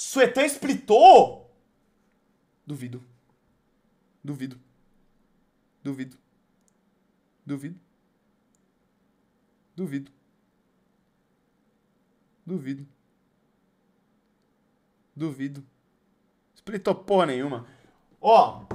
Suetan splitou? Duvido. Duvido. Duvido. Duvido. Duvido. Duvido. Duvido. Splitou porra nenhuma. Ó,